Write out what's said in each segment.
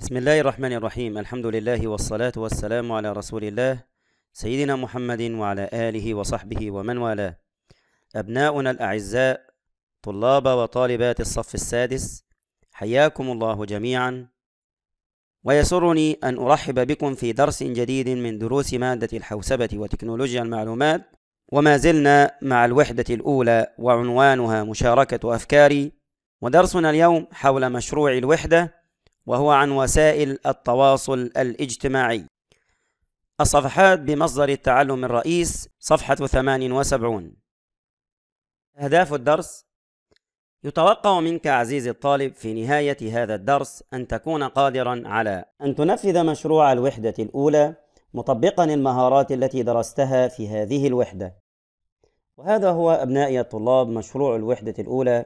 بسم الله الرحمن الرحيم الحمد لله والصلاة والسلام على رسول الله سيدنا محمد وعلى آله وصحبه ومن والاه أبناؤنا الأعزاء طلاب وطالبات الصف السادس حياكم الله جميعا ويسرني أن أرحب بكم في درس جديد من دروس مادة الحوسبة وتكنولوجيا المعلومات وما زلنا مع الوحدة الأولى وعنوانها مشاركة أفكاري ودرسنا اليوم حول مشروع الوحدة وهو عن وسائل التواصل الاجتماعي الصفحات بمصدر التعلم الرئيس صفحة 78 أهداف الدرس يتوقع منك عزيزي الطالب في نهاية هذا الدرس أن تكون قادرا على أن تنفذ مشروع الوحدة الأولى مطبقا المهارات التي درستها في هذه الوحدة وهذا هو أبنائي الطلاب مشروع الوحدة الأولى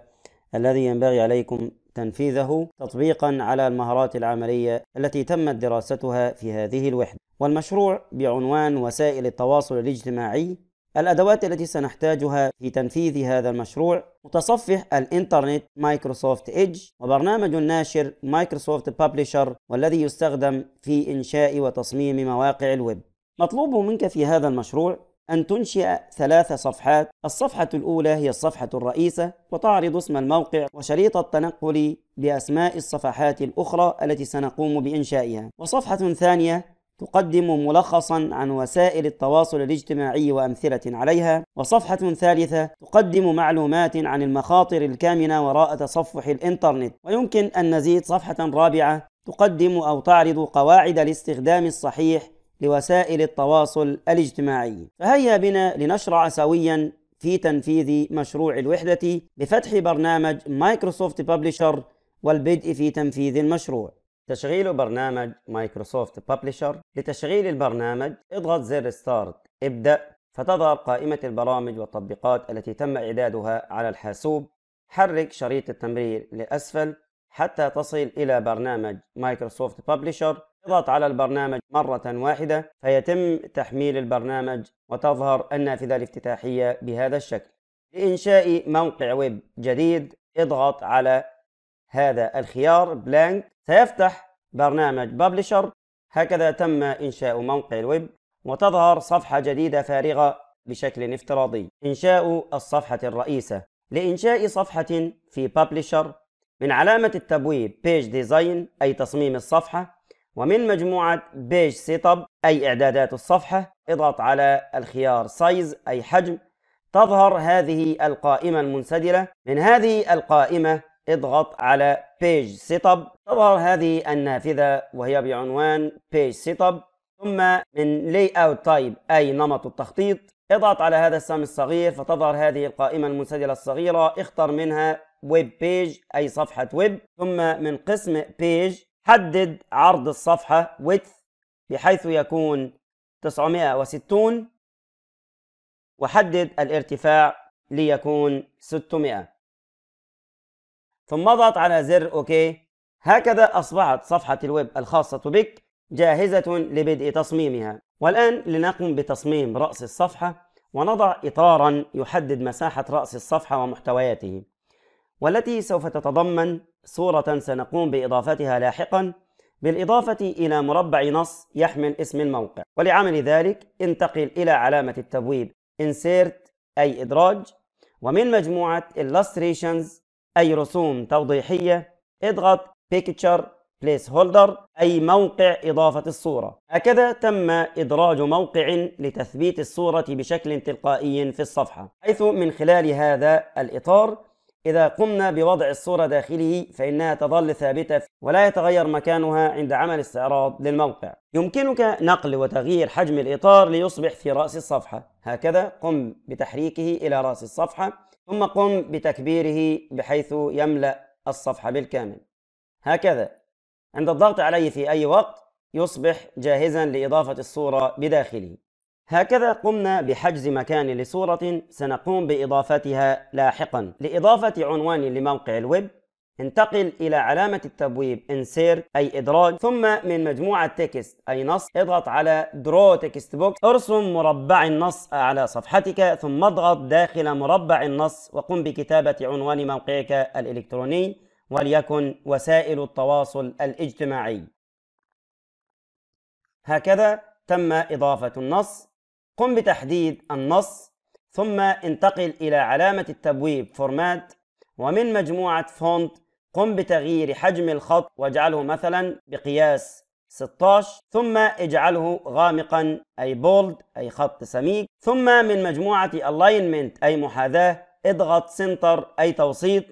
الذي ينبغي عليكم تنفيذه تطبيقا على المهارات العملية التي تمت دراستها في هذه الوحدة والمشروع بعنوان وسائل التواصل الاجتماعي الأدوات التي سنحتاجها في تنفيذ هذا المشروع متصفح الإنترنت مايكروسوفت إيدج وبرنامج الناشر مايكروسوفت بابليشر والذي يستخدم في إنشاء وتصميم مواقع الويب مطلوب منك في هذا المشروع أن تنشئ ثلاث صفحات الصفحة الأولى هي الصفحة الرئيسة وتعرض اسم الموقع وشريط التنقل بأسماء الصفحات الأخرى التي سنقوم بإنشائها وصفحة ثانية تقدم ملخصا عن وسائل التواصل الاجتماعي وامثله عليها وصفحه ثالثه تقدم معلومات عن المخاطر الكامنه وراء تصفح الانترنت ويمكن ان نزيد صفحه رابعه تقدم او تعرض قواعد الاستخدام الصحيح لوسائل التواصل الاجتماعي فهيا بنا لنشرع سويا في تنفيذ مشروع الوحدة بفتح برنامج مايكروسوفت ببلشر والبدء في تنفيذ المشروع تشغيل برنامج مايكروسوفت ببلشر لتشغيل البرنامج اضغط زر ستارت ابدأ فتظهر قائمة البرامج والتطبيقات التي تم إعدادها على الحاسوب حرك شريط التمرير لأسفل حتى تصل إلى برنامج مايكروسوفت ببلشر اضغط على البرنامج مرة واحدة فيتم تحميل البرنامج وتظهر النافذة الافتتاحية بهذا الشكل لإنشاء موقع ويب جديد اضغط على هذا الخيار بلانك سيفتح برنامج ببلشر هكذا تم إنشاء موقع الويب وتظهر صفحة جديدة فارغة بشكل افتراضي إنشاء الصفحة الرئيسة لإنشاء صفحة في ببلشر من علامة التبويب بيج ديزاين أي تصميم الصفحة ومن مجموعة بيج سيتاب أي إعدادات الصفحة اضغط على الخيار سايز أي حجم تظهر هذه القائمة المنسدلة من هذه القائمة اضغط على بيج سيتاب تظهر هذه النافذة وهي بعنوان بيج سيتاب ثم من لاي اوت تايب أي نمط التخطيط اضغط على هذا السهم الصغير فتظهر هذه القائمة المنسدلة الصغيرة اختر منها ويب بيج أي صفحة ويب ثم من قسم بيج حدد عرض الصفحة width بحيث يكون 960 وحدد الارتفاع ليكون 600 ثم اضغط على زر اوكي هكذا أصبحت صفحة الويب الخاصة بك جاهزة لبدء تصميمها والآن لنقم بتصميم رأس الصفحة ونضع إطارا يحدد مساحة رأس الصفحة ومحتوياته والتي سوف تتضمن صورة سنقوم بإضافتها لاحقا بالإضافة إلى مربع نص يحمل اسم الموقع ولعمل ذلك انتقل إلى علامة التبويب Insert أي إدراج ومن مجموعة Illustrations أي رسوم توضيحية اضغط Picture Placeholder أي موقع إضافة الصورة هكذا تم إدراج موقع لتثبيت الصورة بشكل تلقائي في الصفحة حيث من خلال هذا الإطار إذا قمنا بوضع الصورة داخله فإنها تظل ثابتة ولا يتغير مكانها عند عمل استعراض للموقع يمكنك نقل وتغيير حجم الإطار ليصبح في رأس الصفحة هكذا قم بتحريكه إلى رأس الصفحة ثم قم بتكبيره بحيث يملأ الصفحة بالكامل هكذا عند الضغط عليه في أي وقت يصبح جاهزا لإضافة الصورة بداخله هكذا قمنا بحجز مكان لصورة سنقوم بإضافتها لاحقا لإضافة عنوان لموقع الويب انتقل إلى علامة التبويب Insert أي إدراج ثم من مجموعة تكست أي نص اضغط على Draw Text Box ارسم مربع النص على صفحتك ثم اضغط داخل مربع النص وقم بكتابة عنوان موقعك الإلكتروني وليكن وسائل التواصل الاجتماعي هكذا تم إضافة النص قم بتحديد النص ثم انتقل إلى علامة التبويب فورمات ومن مجموعة فونت قم بتغيير حجم الخط واجعله مثلا بقياس 16 ثم اجعله غامقا أي بولد أي خط سميك ثم من مجموعة alignment أي محاذاة اضغط سنتر أي توسيط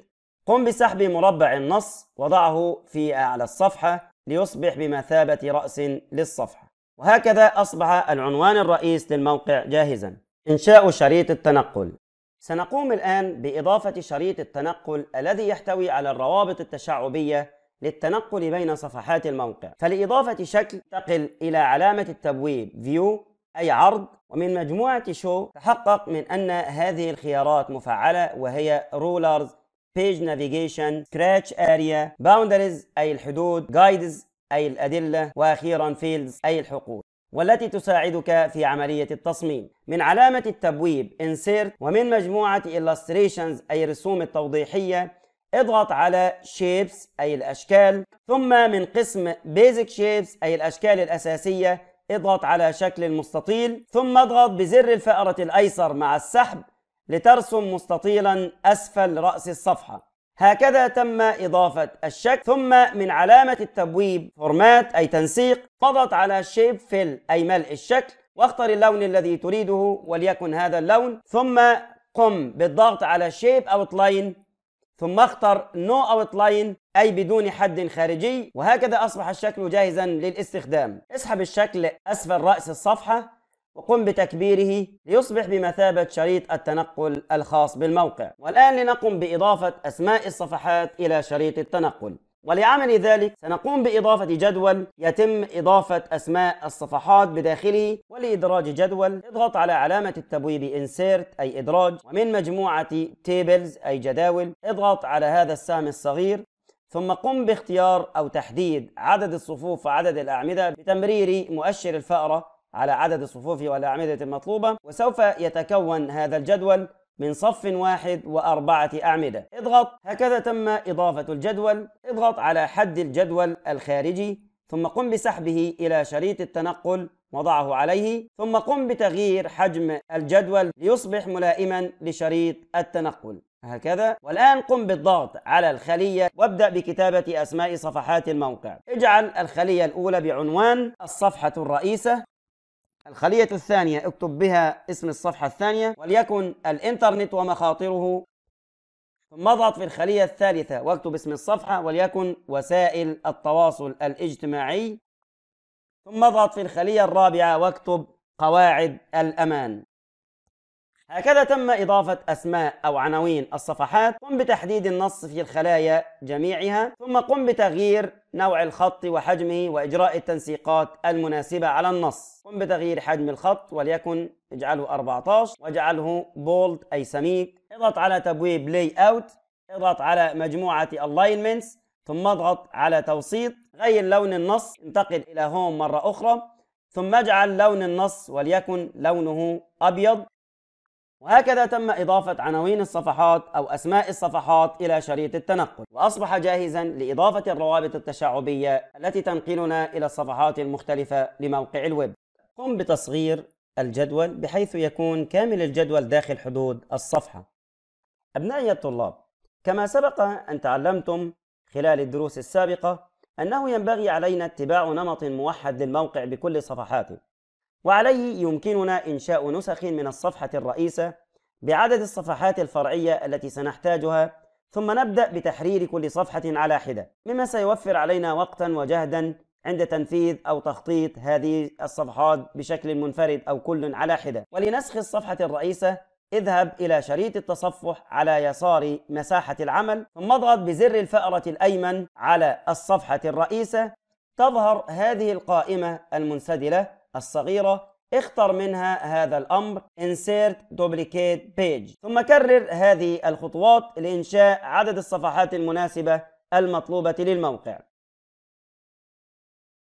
قم بسحب مربع النص وضعه في أعلى الصفحة ليصبح بمثابة رأس للصفحة وهكذا أصبح العنوان الرئيس للموقع جاهزا إنشاء شريط التنقل سنقوم الآن بإضافة شريط التنقل الذي يحتوي على الروابط التشعبية للتنقل بين صفحات الموقع فلإضافة شكل تقل إلى علامة التبويب View أي عرض ومن مجموعة شو تحقق من أن هذه الخيارات مفعلة وهي Rulers Page Navigation Scratch Area Boundaries أي الحدود Guides أي الأدلة وأخيرا فيلز أي الحقول والتي تساعدك في عملية التصميم من علامة التبويب Insert ومن مجموعة Illustrations أي الرسوم التوضيحية اضغط على Shapes أي الأشكال ثم من قسم Basic Shapes أي الأشكال الأساسية اضغط على شكل المستطيل ثم اضغط بزر الفأرة الأيسر مع السحب لترسم مستطيلا أسفل رأس الصفحة هكذا تم إضافة الشكل ثم من علامة التبويب فورمات أي تنسيق مضت على شيب فيل أي ملء الشكل واختر اللون الذي تريده وليكن هذا اللون ثم قم بالضغط على شيب أوتلاين ثم اختر نو no أوتلاين أي بدون حد خارجي وهكذا أصبح الشكل جاهزا للاستخدام اسحب الشكل أسفل رأس الصفحة وقم بتكبيره ليصبح بمثابة شريط التنقل الخاص بالموقع والآن لنقم بإضافة أسماء الصفحات إلى شريط التنقل ولعمل ذلك سنقوم بإضافة جدول يتم إضافة أسماء الصفحات بداخله ولإدراج جدول اضغط على علامة التبويب Insert أي إدراج ومن مجموعة Tables أي جداول اضغط على هذا السهم الصغير ثم قم باختيار أو تحديد عدد الصفوف وعدد الأعمدة بتمرير مؤشر الفأرة على عدد الصفوف والأعمدة المطلوبة وسوف يتكون هذا الجدول من صف واحد وأربعة أعمدة اضغط هكذا تم إضافة الجدول اضغط على حد الجدول الخارجي ثم قم بسحبه إلى شريط التنقل وضعه عليه ثم قم بتغيير حجم الجدول ليصبح ملائما لشريط التنقل هكذا والآن قم بالضغط على الخلية وابدأ بكتابة أسماء صفحات الموقع اجعل الخلية الأولى بعنوان الصفحة الرئيسة الخلية الثانية اكتب بها اسم الصفحة الثانية وليكن الإنترنت ومخاطره ثم اضغط في الخلية الثالثة واكتب اسم الصفحة وليكن وسائل التواصل الاجتماعي ثم اضغط في الخلية الرابعة واكتب قواعد الأمان هكذا تم إضافة أسماء أو عناوين الصفحات قم بتحديد النص في الخلايا جميعها ثم قم بتغيير نوع الخط وحجمه وإجراء التنسيقات المناسبة على النص قم بتغيير حجم الخط وليكن اجعله 14 واجعله بولد أي سميك اضغط على تبويب لاي اوت اضغط على مجموعة alignments ثم اضغط على توسيط غير لون النص انتقل إلى هوم مرة أخرى ثم اجعل لون النص وليكن لونه أبيض وهكذا تم إضافة عناوين الصفحات أو أسماء الصفحات إلى شريط التنقل وأصبح جاهزا لإضافة الروابط التشعبية التي تنقلنا إلى الصفحات المختلفة لموقع الويب قم بتصغير الجدول بحيث يكون كامل الجدول داخل حدود الصفحة أبنائي الطلاب كما سبق أن تعلمتم خلال الدروس السابقة أنه ينبغي علينا اتباع نمط موحد للموقع بكل صفحاته وعليه يمكننا إنشاء نسخ من الصفحة الرئيسة بعدد الصفحات الفرعية التي سنحتاجها ثم نبدأ بتحرير كل صفحة على حدة مما سيوفر علينا وقتا وجهدا عند تنفيذ أو تخطيط هذه الصفحات بشكل منفرد أو كل على حدة ولنسخ الصفحة الرئيسة اذهب إلى شريط التصفح على يسار مساحة العمل ثم اضغط بزر الفأرة الأيمن على الصفحة الرئيسة تظهر هذه القائمة المنسدلة الصغيرة اختر منها هذا الأمر Insert Duplicate Page ثم كرر هذه الخطوات لإنشاء عدد الصفحات المناسبة المطلوبة للموقع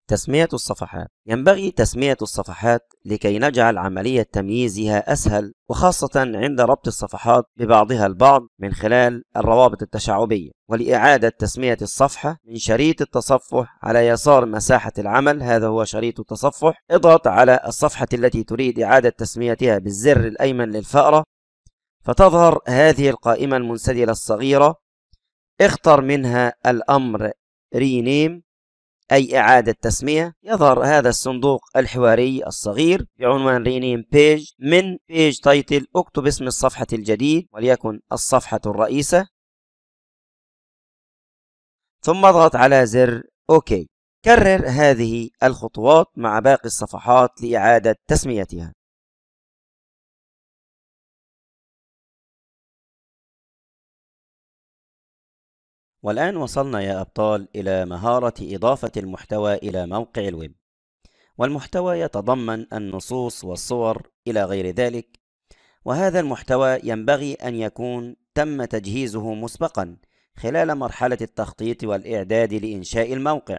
تسمية الصفحات ينبغي تسمية الصفحات لكي نجعل عملية تمييزها أسهل وخاصة عند ربط الصفحات ببعضها البعض من خلال الروابط التشعبية ولإعادة تسمية الصفحة من شريط التصفح على يسار مساحة العمل هذا هو شريط التصفح اضغط على الصفحة التي تريد إعادة تسميتها بالزر الأيمن للفأرة فتظهر هذه القائمة المنسدلة الصغيرة اختر منها الأمر Rename أي إعادة تسمية يظهر هذا الصندوق الحواري الصغير بعنوان رينيم بيج من بيج تايتل اكتب اسم الصفحة الجديد وليكن الصفحة الرئيسة ثم اضغط على زر OK كرر هذه الخطوات مع باقي الصفحات لإعادة تسميتها والآن وصلنا يا أبطال إلى مهارة إضافة المحتوى إلى موقع الويب والمحتوى يتضمن النصوص والصور إلى غير ذلك وهذا المحتوى ينبغي أن يكون تم تجهيزه مسبقا خلال مرحلة التخطيط والإعداد لإنشاء الموقع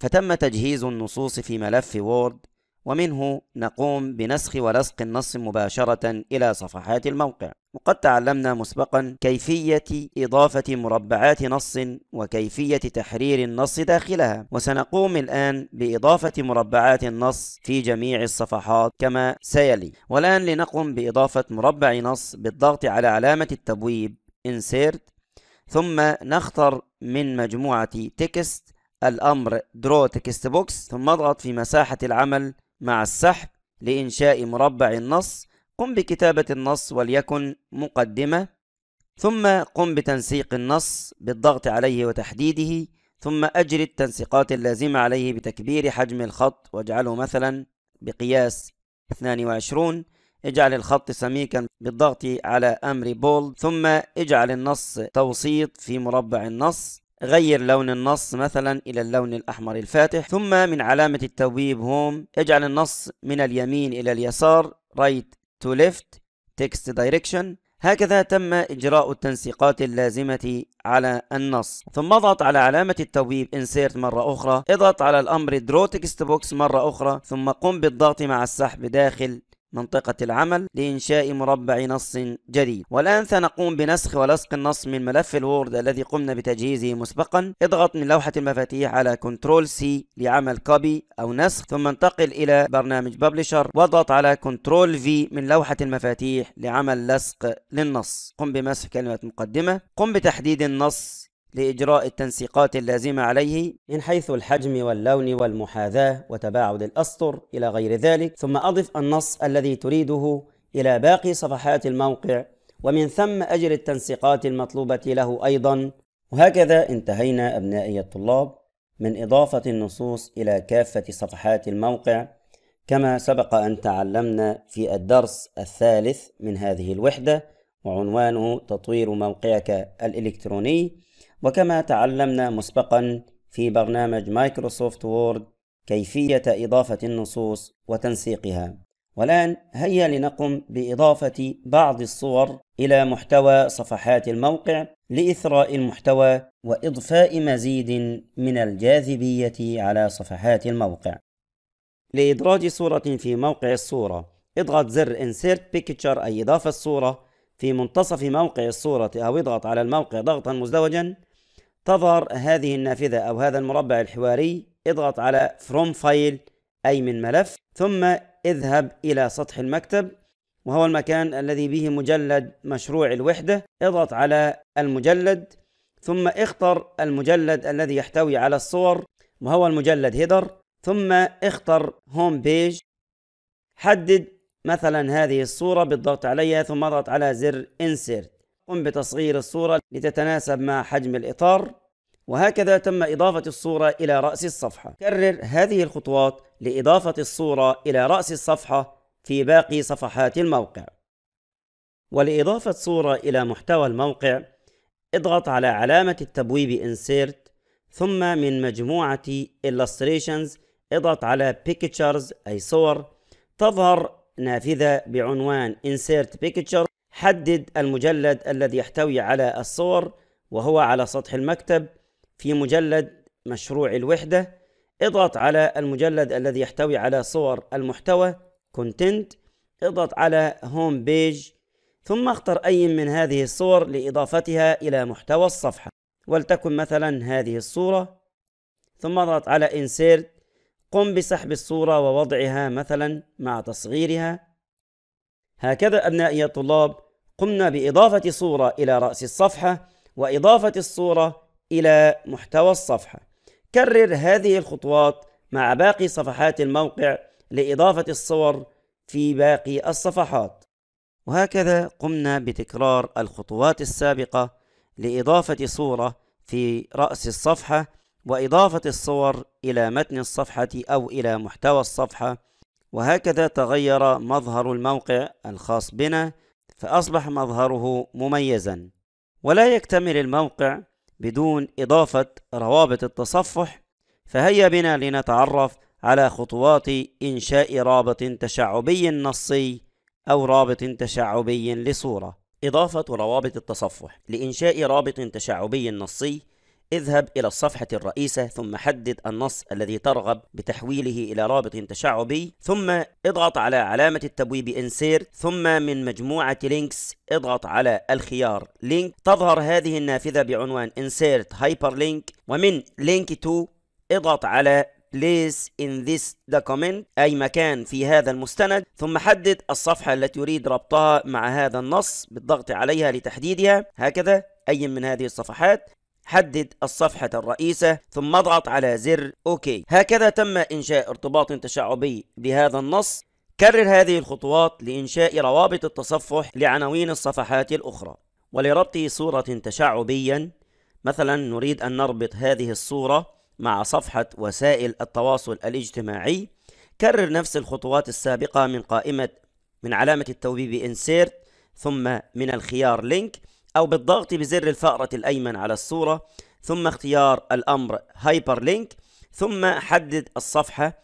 فتم تجهيز النصوص في ملف وورد ومنه نقوم بنسخ ولصق النص مباشرة إلى صفحات الموقع وقد تعلمنا مسبقا كيفية إضافة مربعات نص وكيفية تحرير النص داخلها وسنقوم الآن بإضافة مربعات النص في جميع الصفحات كما سيلي والآن لنقم بإضافة مربع نص بالضغط على علامة التبويب Insert ثم نختار من مجموعة تكست الأمر Draw Text Box ثم اضغط في مساحة العمل مع السحب لإنشاء مربع النص قم بكتابة النص وليكن مقدمة ثم قم بتنسيق النص بالضغط عليه وتحديده ثم أجري التنسيقات اللازمة عليه بتكبير حجم الخط واجعله مثلا بقياس 22 اجعل الخط سميكا بالضغط على أمر بولد ثم اجعل النص توسيط في مربع النص غير لون النص مثلا إلى اللون الأحمر الفاتح ثم من علامة التبويب هوم اجعل النص من اليمين إلى اليسار رايت to left text direction هكذا تم إجراء التنسيقات اللازمة على النص ثم اضغط على علامة التبويب insert مرة أخرى اضغط على الأمر draw text box مرة أخرى ثم قم بالضغط مع السحب داخل منطقة العمل لإنشاء مربع نص جديد والآن سنقوم بنسخ ولصق النص من ملف الوورد الذي قمنا بتجهيزه مسبقا اضغط من لوحة المفاتيح على كنترول سي لعمل كوبي أو نسخ ثم انتقل إلى برنامج ببلشر واضغط على كنترول في من لوحة المفاتيح لعمل لصق للنص قم بمسح كلمة مقدمة قم بتحديد النص لإجراء التنسيقات اللازمة عليه من حيث الحجم واللون والمحاذاة وتباعد الأسطر إلى غير ذلك ثم أضف النص الذي تريده إلى باقي صفحات الموقع ومن ثم أجر التنسيقات المطلوبة له أيضا وهكذا انتهينا أبنائي الطلاب من إضافة النصوص إلى كافة صفحات الموقع كما سبق أن تعلمنا في الدرس الثالث من هذه الوحدة وعنوانه تطوير موقعك الإلكتروني وكما تعلمنا مسبقا في برنامج مايكروسوفت وورد كيفية إضافة النصوص وتنسيقها والآن هيا لنقم بإضافة بعض الصور إلى محتوى صفحات الموقع لإثراء المحتوى وإضفاء مزيد من الجاذبية على صفحات الموقع لإدراج صورة في موقع الصورة اضغط زر Insert Picture أي إضافة الصورة في منتصف موقع الصورة أو اضغط على الموقع ضغطا مزدوجا تظهر هذه النافذة أو هذا المربع الحواري اضغط على From File أي من ملف ثم اذهب إلى سطح المكتب وهو المكان الذي به مجلد مشروع الوحدة اضغط على المجلد ثم اختر المجلد الذي يحتوي على الصور وهو المجلد هيدر ثم اختر هوم بيج حدد مثلا هذه الصورة بالضغط عليها ثم اضغط على زر insert قم بتصغير الصورة لتتناسب مع حجم الإطار وهكذا تم إضافة الصورة إلى رأس الصفحة كرر هذه الخطوات لإضافة الصورة إلى رأس الصفحة في باقي صفحات الموقع ولإضافة صورة إلى محتوى الموقع اضغط على علامة التبويب Insert ثم من مجموعة Illustrations اضغط على Pictures أي صور تظهر نافذة بعنوان Insert Picture حدد المجلد الذي يحتوي على الصور وهو على سطح المكتب في مجلد مشروع الوحدة اضغط على المجلد الذي يحتوي على صور المحتوى كونتنت اضغط على هوم بيج ثم اختر أي من هذه الصور لإضافتها إلى محتوى الصفحة ولتكن مثلا هذه الصورة ثم اضغط على انسيرت قم بسحب الصورة ووضعها مثلا مع تصغيرها هكذا أبنائي الطلاب قمنا بإضافة صورة إلى رأس الصفحة وإضافة الصورة إلى محتوى الصفحة كرر هذه الخطوات مع باقي صفحات الموقع لإضافة الصور في باقي الصفحات وهكذا قمنا بتكرار الخطوات السابقة لإضافة صورة في رأس الصفحة وإضافة الصور إلى متن الصفحة أو إلى محتوى الصفحة وهكذا تغير مظهر الموقع الخاص بنا فأصبح مظهره مميزا ولا يكتمل الموقع بدون إضافة روابط التصفح فهيا بنا لنتعرف على خطوات إنشاء رابط تشعبي نصي أو رابط تشعبي لصورة إضافة روابط التصفح لإنشاء رابط تشعبي نصي اذهب إلى الصفحة الرئيسة ثم حدد النص الذي ترغب بتحويله إلى رابط تشعبي ثم اضغط على علامة التبويب انسير ثم من مجموعة لينكس اضغط على الخيار لينك تظهر هذه النافذة بعنوان insert hyperlink ومن link to اضغط على place in this document أي مكان في هذا المستند ثم حدد الصفحة التي يريد ربطها مع هذا النص بالضغط عليها لتحديدها هكذا أي من هذه الصفحات حدد الصفحة الرئيسة ثم اضغط على زر OK هكذا تم إنشاء ارتباط تشعبي بهذا النص كرر هذه الخطوات لإنشاء روابط التصفح لعناوين الصفحات الأخرى ولربط صورة تشعبيا مثلا نريد أن نربط هذه الصورة مع صفحة وسائل التواصل الاجتماعي كرر نفس الخطوات السابقة من قائمة من علامة التوبيب Insert ثم من الخيار Link أو بالضغط بزر الفأرة الأيمن على الصورة ثم اختيار الأمر هايبر لينك ثم حدد الصفحة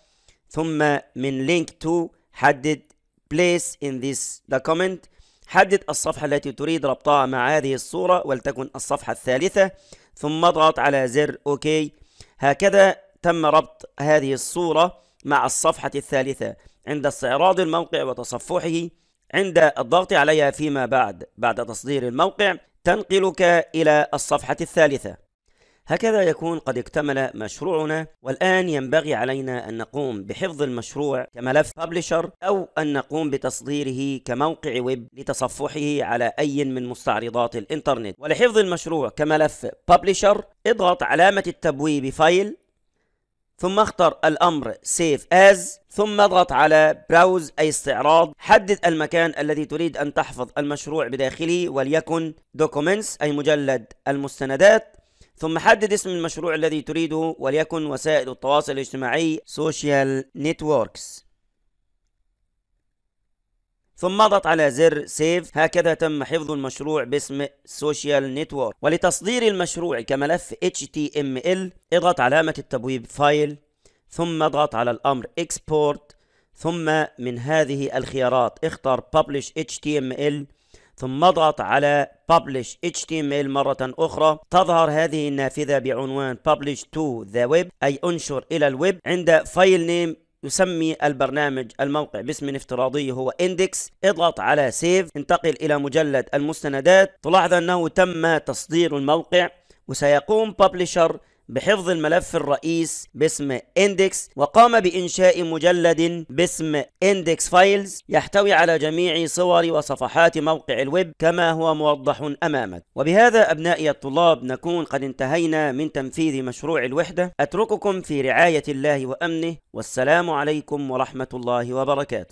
ثم من لينك تو حدد place in this document حدد الصفحة التي تريد ربطها مع هذه الصورة ولتكن الصفحة الثالثة ثم اضغط على زر OK هكذا تم ربط هذه الصورة مع الصفحة الثالثة عند استعراض الموقع وتصفحه عند الضغط عليها فيما بعد بعد تصدير الموقع تنقلك إلى الصفحة الثالثة هكذا يكون قد اكتمل مشروعنا والآن ينبغي علينا أن نقوم بحفظ المشروع كملف ببلشر أو أن نقوم بتصديره كموقع ويب لتصفحه على أي من مستعرضات الإنترنت ولحفظ المشروع كملف ببلشر اضغط علامة التبويب فايل ثم اختر الأمر سيف از ثم اضغط على براوز أي استعراض حدد المكان الذي تريد أن تحفظ المشروع بداخله وليكن دوكومنتس أي مجلد المستندات ثم حدد اسم المشروع الذي تريده وليكن وسائل التواصل الاجتماعي سوشيال نتوركس ثم اضغط على زر سيف هكذا تم حفظ المشروع باسم سوشيال نتورك ولتصدير المشروع كملف HTML اضغط علامة التبويب فايل ثم اضغط على الأمر Export ثم من هذه الخيارات اختر Publish HTML ثم اضغط على Publish HTML مرة أخرى تظهر هذه النافذة بعنوان Publish to the Web أي انشر إلى الويب عند File Name يسمي البرنامج الموقع باسم افتراضي هو اندكس اضغط على سيف انتقل الى مجلد المستندات تلاحظ انه تم تصدير الموقع وسيقوم ببلشر بحفظ الملف الرئيس باسم Index وقام بإنشاء مجلد باسم Index Files يحتوي على جميع صور وصفحات موقع الويب كما هو موضح أمامك وبهذا أبنائي الطلاب نكون قد انتهينا من تنفيذ مشروع الوحدة أترككم في رعاية الله وأمنه والسلام عليكم ورحمة الله وبركاته